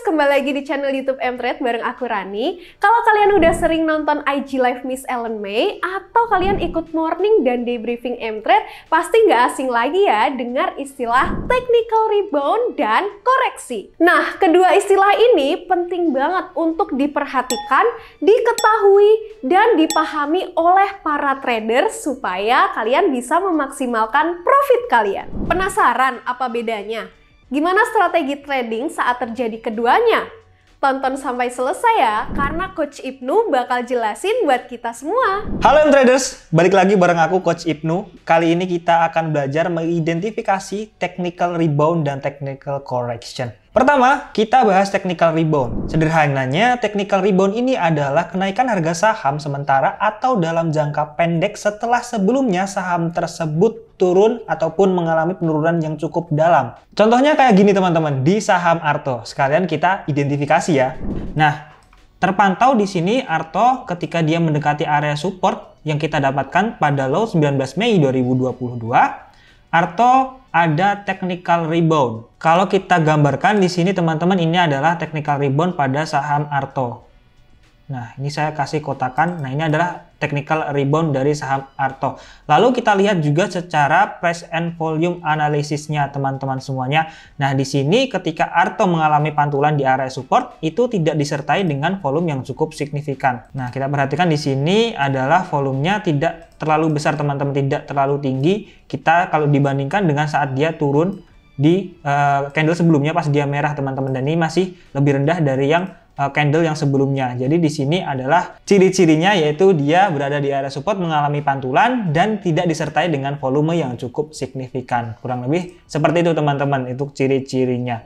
guys, kembali lagi di channel YouTube Mtrade bareng aku Rani. Kalau kalian udah sering nonton IG Live Miss Ellen May atau kalian ikut morning dan debriefing Mtrade, pasti nggak asing lagi ya dengar istilah technical rebound dan koreksi. Nah, kedua istilah ini penting banget untuk diperhatikan, diketahui, dan dipahami oleh para trader supaya kalian bisa memaksimalkan profit kalian. Penasaran apa bedanya? Gimana strategi trading saat terjadi keduanya? Tonton sampai selesai ya, karena Coach Ibnu bakal jelasin buat kita semua. Halo Traders, balik lagi bareng aku Coach Ibnu. Kali ini kita akan belajar mengidentifikasi technical rebound dan technical correction. Pertama, kita bahas technical rebound. Sederhananya, technical rebound ini adalah kenaikan harga saham sementara atau dalam jangka pendek setelah sebelumnya saham tersebut turun ataupun mengalami penurunan yang cukup dalam. Contohnya kayak gini teman-teman, di saham Arto. Sekalian kita identifikasi ya. Nah, terpantau di sini Arto ketika dia mendekati area support yang kita dapatkan pada low 19 Mei 2022, Arto ada technical rebound. Kalau kita gambarkan di sini teman-teman ini adalah technical rebound pada saham Arto. Nah, ini saya kasih kotakan. Nah, ini adalah technical rebound dari saham Arto. Lalu kita lihat juga secara price and volume analisisnya teman-teman semuanya. Nah, di sini ketika Arto mengalami pantulan di area support, itu tidak disertai dengan volume yang cukup signifikan. Nah, kita perhatikan di sini adalah volumenya tidak terlalu besar teman-teman, tidak terlalu tinggi. Kita kalau dibandingkan dengan saat dia turun di uh, candle sebelumnya pas dia merah teman-teman dan ini masih lebih rendah dari yang uh, candle yang sebelumnya. Jadi di sini adalah ciri-cirinya yaitu dia berada di area support mengalami pantulan dan tidak disertai dengan volume yang cukup signifikan. Kurang lebih seperti itu teman-teman, itu ciri-cirinya.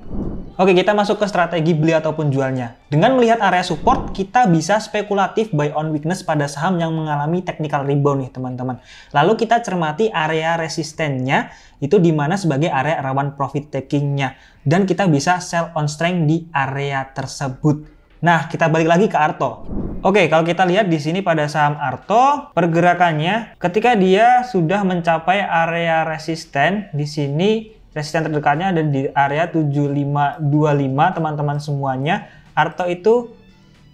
Oke, kita masuk ke strategi beli ataupun jualnya. Dengan melihat area support, kita bisa spekulatif buy on weakness pada saham yang mengalami technical rebound nih teman-teman. Lalu kita cermati area resistennya, itu di mana sebagai area rawan profit takingnya. Dan kita bisa sell on strength di area tersebut. Nah, kita balik lagi ke Arto. Oke, kalau kita lihat di sini pada saham Arto, pergerakannya ketika dia sudah mencapai area resisten di sini resisten terdekatnya ada di area 7525 teman-teman semuanya. Arto itu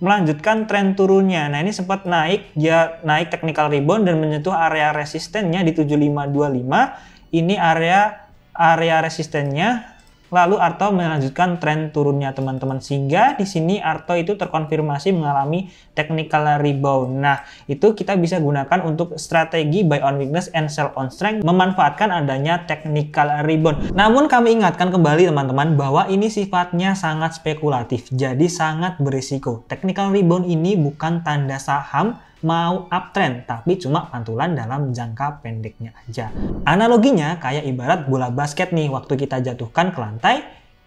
melanjutkan tren turunnya. Nah, ini sempat naik, dia naik technical rebound dan menyentuh area resistennya di 7525. Ini area area resistennya, lalu Arto melanjutkan tren turunnya teman-teman sehingga di sini Arto itu terkonfirmasi mengalami technical rebound. Nah, itu kita bisa gunakan untuk strategi buy on weakness and sell on strength memanfaatkan adanya technical rebound. Namun kami ingatkan kembali teman-teman bahwa ini sifatnya sangat spekulatif. Jadi sangat berisiko. Technical rebound ini bukan tanda saham mau uptrend, tapi cuma pantulan dalam jangka pendeknya aja. Analoginya kayak ibarat bola basket nih, waktu kita jatuhkan ke lantai,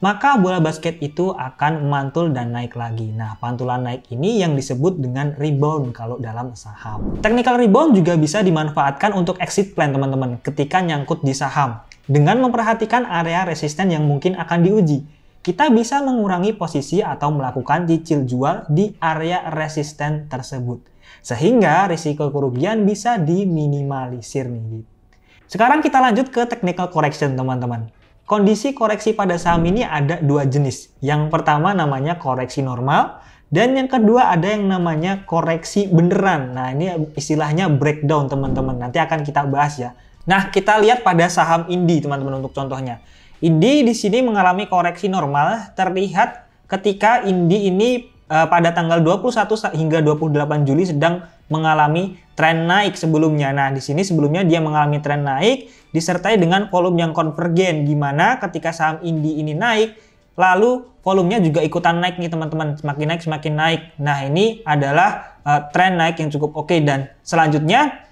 maka bola basket itu akan mantul dan naik lagi. Nah, pantulan naik ini yang disebut dengan rebound kalau dalam saham. Technical rebound juga bisa dimanfaatkan untuk exit plan teman-teman ketika nyangkut di saham. Dengan memperhatikan area resisten yang mungkin akan diuji kita bisa mengurangi posisi atau melakukan cicil jual di area resisten tersebut. Sehingga risiko kerugian bisa diminimalisir nih. Sekarang kita lanjut ke technical correction teman-teman. Kondisi koreksi pada saham ini ada dua jenis. Yang pertama namanya koreksi normal, dan yang kedua ada yang namanya koreksi beneran. Nah ini istilahnya breakdown teman-teman, nanti akan kita bahas ya. Nah kita lihat pada saham Indi teman-teman untuk contohnya. Indi di sini mengalami koreksi normal terlihat ketika Indi ini uh, pada tanggal 21 hingga 28 Juli sedang mengalami tren naik sebelumnya. Nah, di sini sebelumnya dia mengalami tren naik disertai dengan volume yang konvergen gimana ketika saham Indi ini naik lalu volumenya juga ikutan naik nih teman-teman semakin naik semakin naik nah ini adalah uh, tren naik yang cukup oke okay. dan selanjutnya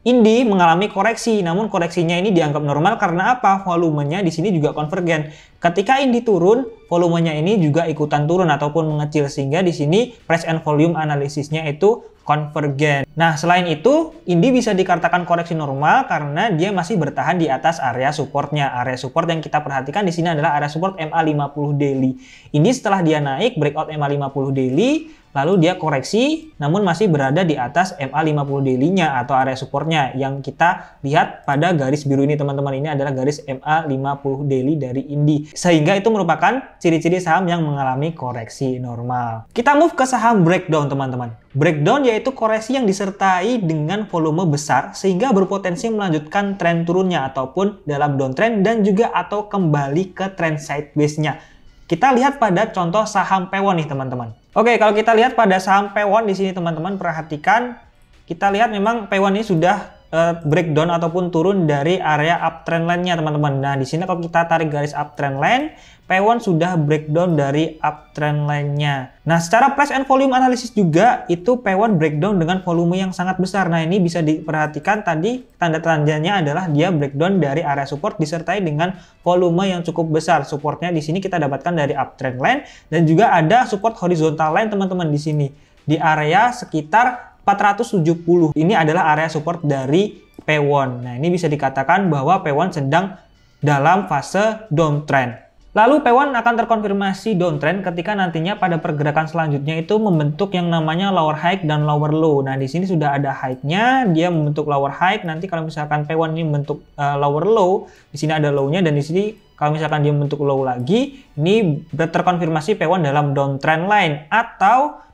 Indi mengalami koreksi, namun koreksinya ini dianggap normal karena apa? Volumenya di sini juga konvergen. Ketika Indi turun, volumenya ini juga ikutan turun ataupun mengecil sehingga di sini price and volume analisisnya itu konvergen. Nah, selain itu, ini bisa dikatakan koreksi normal karena dia masih bertahan di atas area supportnya. Area support yang kita perhatikan di sini adalah area support MA50 daily. Ini setelah dia naik breakout MA50 daily, lalu dia koreksi namun masih berada di atas MA50 daily-nya atau area supportnya yang kita lihat pada garis biru ini teman-teman. Ini adalah garis MA50 daily dari INDI. Sehingga itu merupakan ciri-ciri saham yang mengalami koreksi normal. Kita move ke saham breakdown teman-teman. Breakdown yaitu koreksi yang disertai dengan volume besar sehingga berpotensi melanjutkan tren turunnya ataupun dalam downtrend dan juga atau kembali ke trend sideways-nya. Kita lihat pada contoh saham Pewon nih teman-teman. Oke, kalau kita lihat pada saham Pewon di sini teman-teman perhatikan kita lihat memang Pewon ini sudah Eh, breakdown ataupun turun dari area uptrend line-nya teman-teman. Nah, di sini kalau kita tarik garis uptrend line, P1 sudah breakdown dari uptrend line-nya. Nah, secara price and volume analysis juga itu P1 breakdown dengan volume yang sangat besar. Nah, ini bisa diperhatikan tadi tanda-tandanya adalah dia breakdown dari area support disertai dengan volume yang cukup besar. Supportnya di sini kita dapatkan dari uptrend line dan juga ada support horizontal line teman-teman di sini di area sekitar 470. Ini adalah area support dari P1. Nah, ini bisa dikatakan bahwa P1 sedang dalam fase downtrend. Lalu P1 akan terkonfirmasi downtrend ketika nantinya pada pergerakan selanjutnya itu membentuk yang namanya lower high dan lower low. Nah, di sini sudah ada high-nya, dia membentuk lower high. Nanti kalau misalkan P1 ini membentuk eh, lower low, di sini ada low-nya dan di sini kalau misalkan dia membentuk low lagi, ini terkonfirmasi P1 dalam downtrend line atau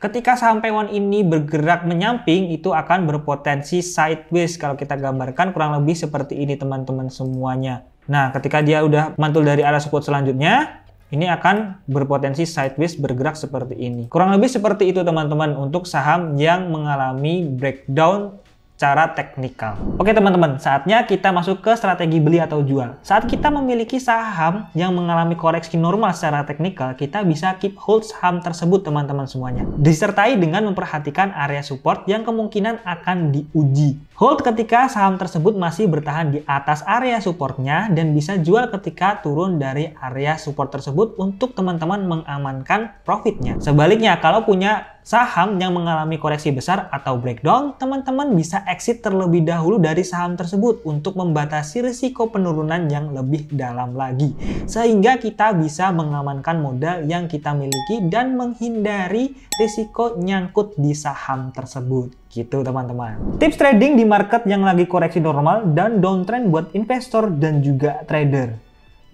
Ketika saham pewon ini bergerak menyamping, itu akan berpotensi sideways kalau kita gambarkan kurang lebih seperti ini teman-teman semuanya. Nah, ketika dia udah mantul dari arah support selanjutnya, ini akan berpotensi sideways bergerak seperti ini. Kurang lebih seperti itu teman-teman untuk saham yang mengalami breakdown secara teknikal. Oke teman-teman, saatnya kita masuk ke strategi beli atau jual. Saat kita memiliki saham yang mengalami koreksi normal secara teknikal, kita bisa keep hold saham tersebut teman-teman semuanya. Disertai dengan memperhatikan area support yang kemungkinan akan diuji. Hold ketika saham tersebut masih bertahan di atas area supportnya dan bisa jual ketika turun dari area support tersebut untuk teman-teman mengamankan profitnya. Sebaliknya, kalau punya saham yang mengalami koreksi besar atau breakdown, teman-teman bisa exit terlebih dahulu dari saham tersebut untuk membatasi risiko penurunan yang lebih dalam lagi. Sehingga kita bisa mengamankan modal yang kita miliki dan menghindari risiko nyangkut di saham tersebut. Gitu teman-teman. Tips trading di market yang lagi koreksi normal dan downtrend buat investor dan juga trader.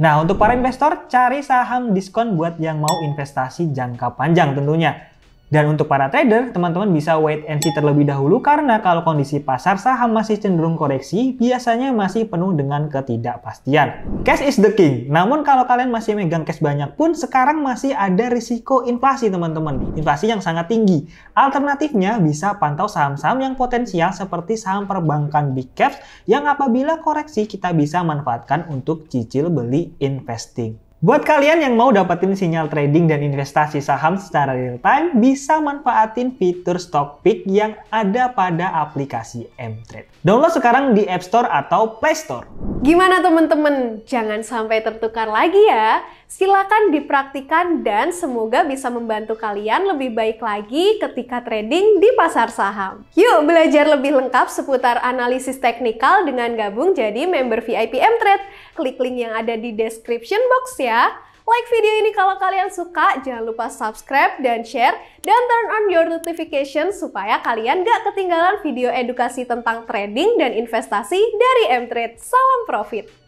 Nah, untuk para investor, cari saham diskon buat yang mau investasi jangka panjang tentunya. Dan untuk para trader, teman-teman bisa wait and see terlebih dahulu karena kalau kondisi pasar saham masih cenderung koreksi, biasanya masih penuh dengan ketidakpastian. Cash is the king. Namun kalau kalian masih megang cash banyak pun, sekarang masih ada risiko inflasi teman-teman. Inflasi yang sangat tinggi. Alternatifnya bisa pantau saham-saham yang potensial seperti saham perbankan big caps yang apabila koreksi kita bisa manfaatkan untuk cicil beli investing. Buat kalian yang mau dapetin sinyal trading dan investasi saham secara real time, bisa manfaatin fitur stock pick yang ada pada aplikasi Mtrade. Download sekarang di App Store atau Play Store. Gimana teman-teman? Jangan sampai tertukar lagi ya. Silakan dipraktikan dan semoga bisa membantu kalian lebih baik lagi ketika trading di pasar saham. Yuk belajar lebih lengkap seputar analisis teknikal dengan gabung jadi member VIP M-Trade. Klik link yang ada di description box ya. Like video ini kalau kalian suka, jangan lupa subscribe dan share, dan turn on your notification supaya kalian gak ketinggalan video edukasi tentang trading dan investasi dari M-Trade. Salam profit!